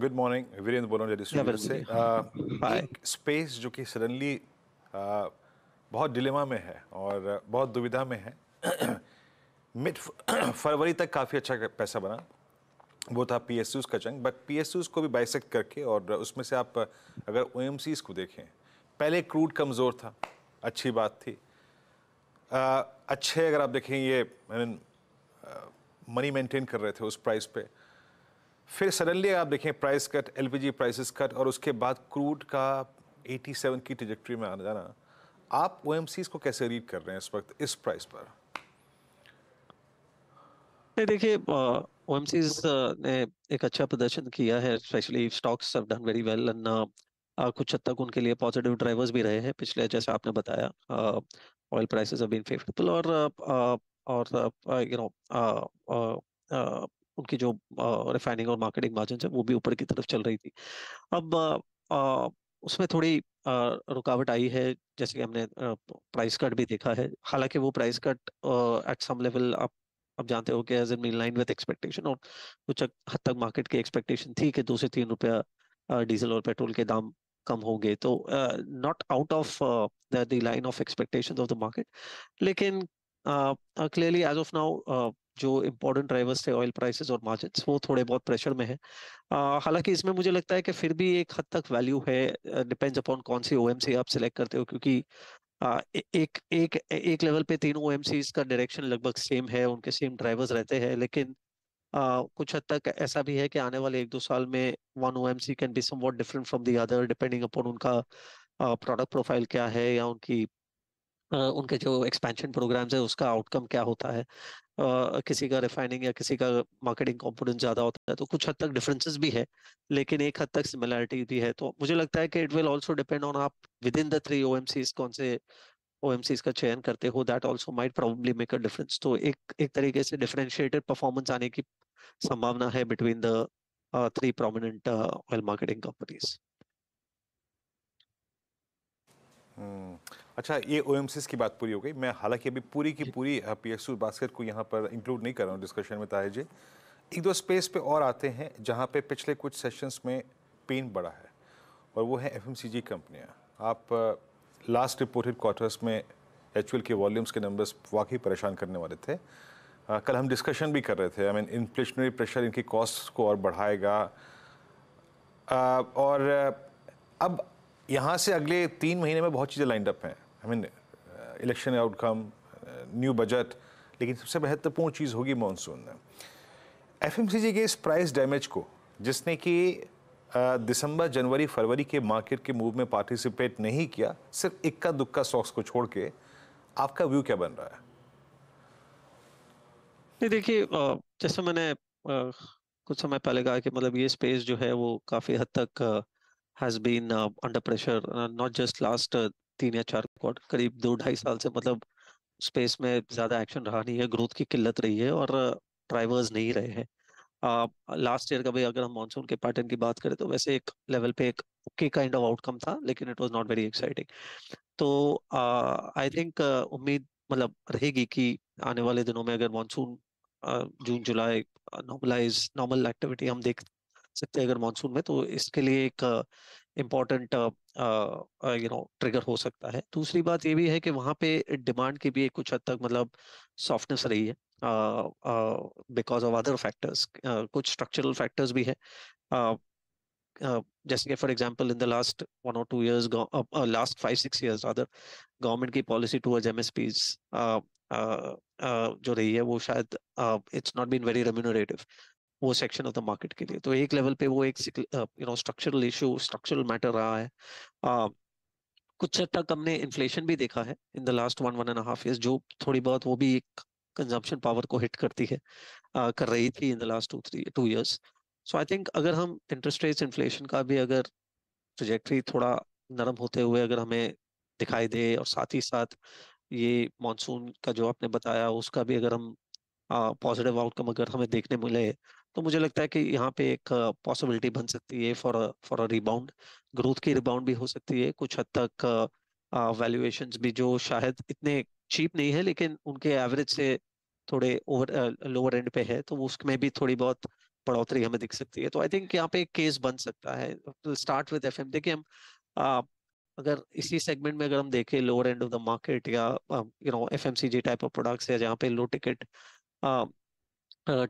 good morning Virendra बोलो से एक स्पेस जो कि सडनली बहुत डिलेमा में है और बहुत दुविधा में है मिड फरवरी तक काफ़ी अच्छा पैसा बना वो था पी एस का चंग बट पी एस को भी बाइसेक्ट करके और उसमें से आप अगर ओ को देखें पहले क्रूड कमज़ोर था अच्छी बात थी अच्छे अगर आप देखें ये आई मीन मनी मेंटेन कर रहे थे उस प्राइस पे फिर सडनली आप देखें price cut LPG prices cut और उसके बाद क्रूड का 87 की ट्रिजेक्ट्री में आना जाना आप ओ को कैसे रीड कर रहे हैं इस वक्त इस प्राइस पर देखिए ओ एम ने एक अच्छा प्रदर्शन किया है specially stocks done very well and कुछ हद तक उनके लिए पॉजिटिव ड्राइवर्स भी रहे हैं पिछले जैसे आपने बताया oil prices have been favourable और और यू नो उनकी जो रिफाइनिंग और मार्केटिंग मार्जिन है वो भी ऊपर की तरफ चल रही थी अब आ, उसमें थोड़ी रुकावट आई है जैसे कि हमने प्राइस कट भी देखा है हालांकि वो price cut at some level आप अब जानते हो कि as in line with expectation और कुछ हद तक मार्केट की एक्सपेक्टेशन थी कि दो से तीन रुपया डीजल और पेट्रोल के दाम कम होंगे तो not out of the line of expectation of the market लेकिन क्लियरली एज ऑफ नाउ जो इम्पोर्टेंट ड्राइवर्स थे ऑयल प्राइसेस और मार्जिन वो थोड़े बहुत प्रेशर में है हालांकि इसमें मुझे लगता है कि फिर भी एक हद तक वैल्यू है डिपेंड्स अपॉन कौन सी ओ आप सिलेक्ट करते हो क्योंकि आ, एक एक एक लेवल पे तीनों ओ का डायरेक्शन लगभग सेम है उनके सेम ड्राइवर्स रहते हैं लेकिन आ, कुछ हद तक ऐसा भी है कि आने वाले एक दो साल में one O M C can be somewhat different from the other depending upon उनका प्रोडक्ट प्रोफाइल क्या है या उनकी उनके जो एक्सपेंशन प्रोग्राम्स है उसका आउटकम क्या होता है किसी का रिफाइनिंग या किसी का मार्केटिंग कंपोनेंट ज़्यादा होता है तो कुछ हद तक डिफरेंसेस भी है लेकिन एक हद तक सिमिलैरिटी भी है तो मुझे लगता है कि it will also depend on आप within the three O कौन से ओ का चयन करते हो that also might probably make a difference तो एक एक तरीके से डिफरेंशिएटेड परफॉर्मेंस आने की संभावना है between the three prominent oil marketing companies अच्छा ये ओ की बात पूरी हो गई मैं हालांकि अभी पूरी की पूरी पी एस बास्केट को यहाँ पर इंक्लूड नहीं कर रहा हूँ डिस्कशन में ताहिर जी एक दो स्पेस पे और आते हैं जहाँ पे पिछले कुछ सेशंस में पेन बढ़ा है और वो है एफ एम सी जी कंपनियाँ आप लास्ट रिपोर्टेड क्वार्टर्स में एच के वॉल्यूम्स के नंबर्स वाकई परेशान करने वाले थे आ, कल हम डिस्कशन भी कर रहे थे आई मीन इन्फ्लेशनरी प्रेशर इनकी कॉस्ट को और बढ़ाएगा आ, और अब यहाँ से अगले तीन महीने में बहुत चीज़ें लाइंड अप हैं I mean election outcome new budget लेकिन सबसे महत्वपूर्ण चीज़ होगी मानसून एफ के इस प्राइस डैमेज को जिसने कि uh, दिसंबर जनवरी फरवरी के मार्केट के मूव में पार्टिसिपेट नहीं किया सिर्फ इक्का दुक्का स्टॉक्स को छोड़ के आपका व्यू क्या बन रहा है नहीं देखिए uh, जैसे मैंने uh, कुछ समय पहले कहा कि मतलब ये स्पेस जो है वो काफ़ी हद तक has been under pressure not just last तीन या चार क्वार्टर करीब दो ढाई साल से मतलब स्पेस में ज़्यादा एक्शन रहा नहीं है ग्रोथ की किल्लत रही है और ड्राइवर्स नहीं रहे हैं लास्ट ईयर का भी अगर हम मानसून के पैटर्न की बात करें तो वैसे एक लेवल पे एक ओके काइंड ऑफ आउटकम था लेकिन it was not very exciting तो आई थिंक उम्मीद मतलब रहेगी कि आने वाले दिनों में अगर मानसून जून जुलाई नॉर्मलाइज नॉर्मल एक्टिविटी हम देख सकते हैं अगर मानसून में तो इसके लिए एक इम्पोर्टेंट यू नो ट्रिगर हो सकता है दूसरी बात ये भी है कि वहाँ पे डिमांड की भी एक कुछ हद तक मतलब सॉफ्टनेस रही है बिकॉज ऑफ अदर फैक्टर्स कुछ स्ट्रक्चरल फैक्टर्स भी है uh, uh, जैसे कि for example in the last one or two years last five six years other government की पॉलिसी टूवर्ड्स एमएसपीज जो रही है वो शायद it's not been very remunerative वो सेक्शन ऑफ द मार्केट के लिए तो एक लेवल पे वो एक you know structural issue structural matter रहा है uh, कुछ हद तक हमने इन्फ्लेशन भी देखा है in the last one one and half year जो थोड़ी बहुत वो भी एक कंजम्पशन पावर को हिट करती है uh, कर रही थी in the last two three two years so I think अगर हम इंटरेस्ट रेट्स इन्फ्लेशन का भी अगर प्रोजेक्ट्री थोड़ा नरम होते हुए अगर हमें दिखाई दे और साथ ही साथ ये मानसून का जो आपने बताया उसका भी अगर हम पॉजिटिव uh, आउटकम अगर हमें देखने मिले तो मुझे लगता है कि यहाँ पे एक पॉसिबिलिटी बन सकती है for for a rebound growth की रिबाउंड भी हो सकती है कुछ हद तक वैल्यूएशंस भी जो शायद इतने चीप नहीं है लेकिन उनके एवरेज से थोड़े ओवर लोअर एंड पे है तो उसमें भी थोड़ी बहुत बढ़ोतरी हमें दिख सकती है तो आई थिंक यहाँ पे एक केस बन सकता है स्टार्ट विद एफ देखिए हम आ, अगर इसी सेगमेंट में अगर हम देखें lower end of the market या you know F type of products है जहाँ पे लो टिकट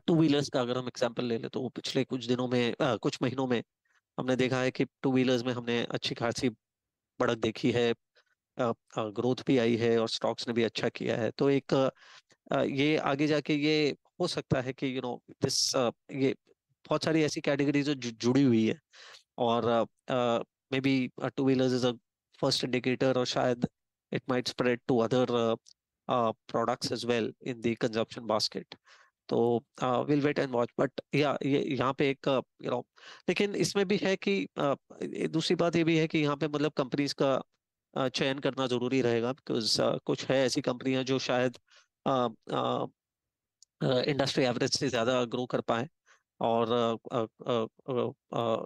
टू व्हीलर्स का अगर हम एग्जाम्पल ले लें तो पिछले कुछ दिनों में आ, कुछ महीनों में हमने देखा है कि टू व्हीलर्स में हमने अच्छी खासी बढ़त देखी है ग्रोथ भी आई है और स्टॉक्स ने भी अच्छा किया है तो एक आ, ये आगे जाके ये हो सकता है कि यू नो दिस ये बहुत सारी ऐसी कैटेगरीज जो जुड़ी हुई है और may be two wheelers is a first indicator और शायद it might spread to other products as well in the कंजन बास्केट तो will wait and watch but या ये यहाँ पे एक यू नो लेकिन इसमें भी है कि दूसरी बात ये भी है कि यहाँ पे मतलब कंपनीज का चयन करना जरूरी रहेगा बिकॉज कुछ है ऐसी कंपनियां जो शायद इंडस्ट्री एवरेज से ज़्यादा ग्रो कर पाए और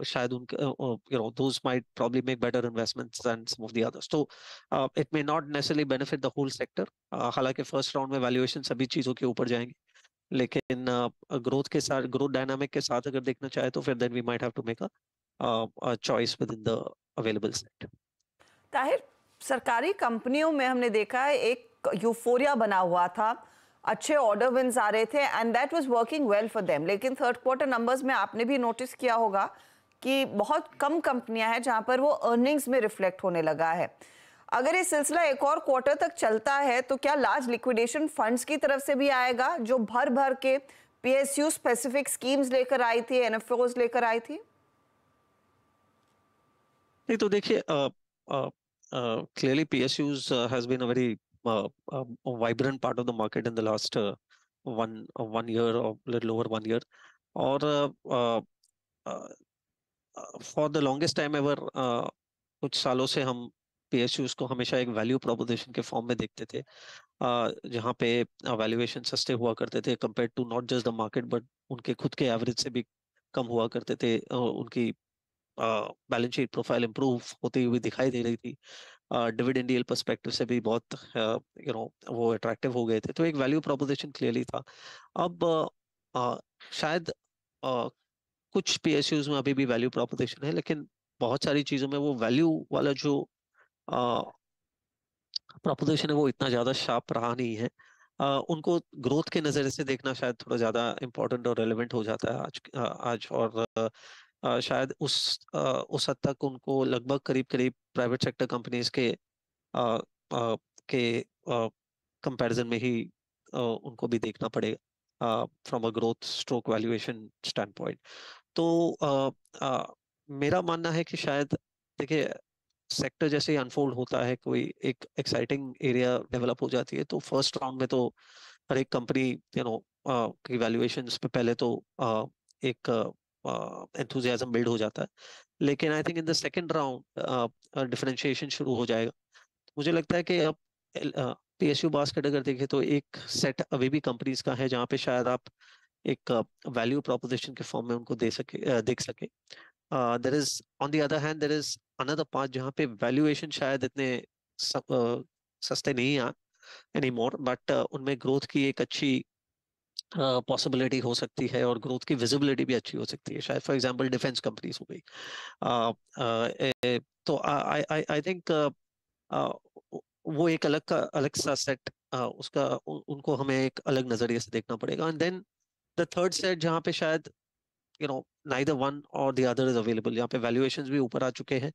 शायद उनके you know those might make better investments some of the others तो it may not necessarily benefit the whole sector हालांकि फर्स्ट राउंड में वैल्यूएशन सभी चीज़ों के ऊपर जाएंगे लेकिन ग्रोथ के साथ ग्रोथ डायनामिक के साथ अगर देखना चाहे तो फिर then we might have to make a choice within the available set ताहिर सरकारी कंपनियों में हमने देखा है एक यूफोरिया बना हुआ था अच्छे ऑर्डर विंस आ रहे थे and that was working well for them लेकिन थर्ड क्वार्टर नंबर्स में आपने भी नोटिस किया होगा कि बहुत कम कंपनियां हैं जहां पर वो अर्निंग्स में रिफ्लेक्ट होने लगा है अगर ये सिलसिला एक और क्वार्टर तक चलता है तो क्या लार्ज लिक्विडेशन फंड्स की तरफ से भी आएगा जो भर भर के पीएसयू स्पेसिफिक स्कीम्स लेकर आई थी एनएफओज लेकर आई थी नहीं तो देखिए clearly PSUs has been a very vibrant part of the market in the last one one year और लिटिल ओवर वन ईयर और for the longest time ever कुछ सालों से हम पीएसयूज को हमेशा एक वैल्यू प्रोपोजिशन के फॉर्म में देखते थे जहाँ पे वैल्यूएशन सस्ते हुआ करते थे compare to not just the market but उनके खुद के एवरेज से भी कम हुआ करते थे उनकी बैलेंस शीट प्रोफाइल इम्प्रूव होती हुई दिखाई दे रही थी डिविडेंड डील पर्सपेक्टिव से भी बहुत यू नो वो अट्रैक्टिव हो गए थे तो एक वैल्यू प्रोपोजिशन क्लियरली था अब शायद कुछ पी में अभी भी वैल्यू प्रोपोजिशन है लेकिन बहुत सारी चीज़ों में वो वैल्यू वाला जो प्रपोजिशन है वो इतना ज़्यादा शार्प रहा नहीं है आ, उनको ग्रोथ के नज़र से देखना शायद थोड़ा ज़्यादा इम्पोर्टेंट और रेलिवेंट हो जाता है आज आज और आ, शायद उस आ, उस हद तक उनको लगभग करीब करीब प्राइवेट सेक्टर कंपनीज के आ, आ, के कंपैरिजन में ही आ, उनको भी देखना पड़ेगा from a growth stroke valuation standpoint तो आ, आ, मेरा मानना है कि शायद देखिए सेक्टर जैसे ही अनफोल्ड होता है कोई एक एक्साइटिंग एरिया डेवलप हो जाती है तो फर्स्ट राउंड में तो हर एक कंपनी यू नो की वैल्यूएशन पे पहले तो uh, एक एंथुजियाजम uh, बिल्ड हो जाता है लेकिन I think in the second round differentiation शुरू हो जाएगा मुझे लगता है कि अब पी एस यू बास्केट अगर देखें तो एक सेट अभी भी कंपनीज का है जहाँ पे शायद आप एक वैल्यू uh, प्रोपोजिशन के फॉर्म में उनको दे सके uh, देख सके there is on the other hand there is another path jahan pe valuation shayad itne uh, सस्ते नहीं है एनी मोर बट उनमें ग्रोथ की एक अच्छी पॉसिबिलिटी uh, हो सकती है और ग्रोथ की विजिबिलिटी भी अच्छी हो सकती है शायद फॉर एग्जांपल डिफेंस कंपनीज हो गई तो आई आई थिंक वो एक अलग का अलग सा सेट uh, उसका उ, उनको हमें एक अलग नज़रिए से देखना पड़ेगा and then the third set जहाँ पे शायद you know neither one or the other is available यहाँ पे वैल्यूएशन भी ऊपर आ चुके हैं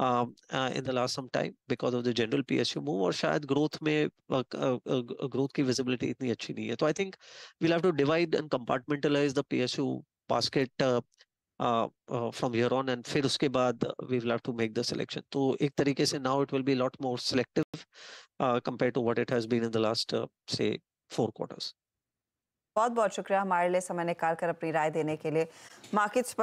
in the last some time because of the general P S U move और शायद ग्रोथ में ग्रोथ uh, uh, uh, की विजिबिलिटी इतनी अच्छी नहीं है तो I think we'll have to divide and compartmentalise the P S U basket from year on and फिर उसके बाद we will have to make the selection तो एक तरीके से now it will be lot more selective compare to what it has been in the last say four quarters बहुत बहुत शुक्रिया हमारे लिए समय निकाल कर अपनी राय देने के लिए मार्केट्स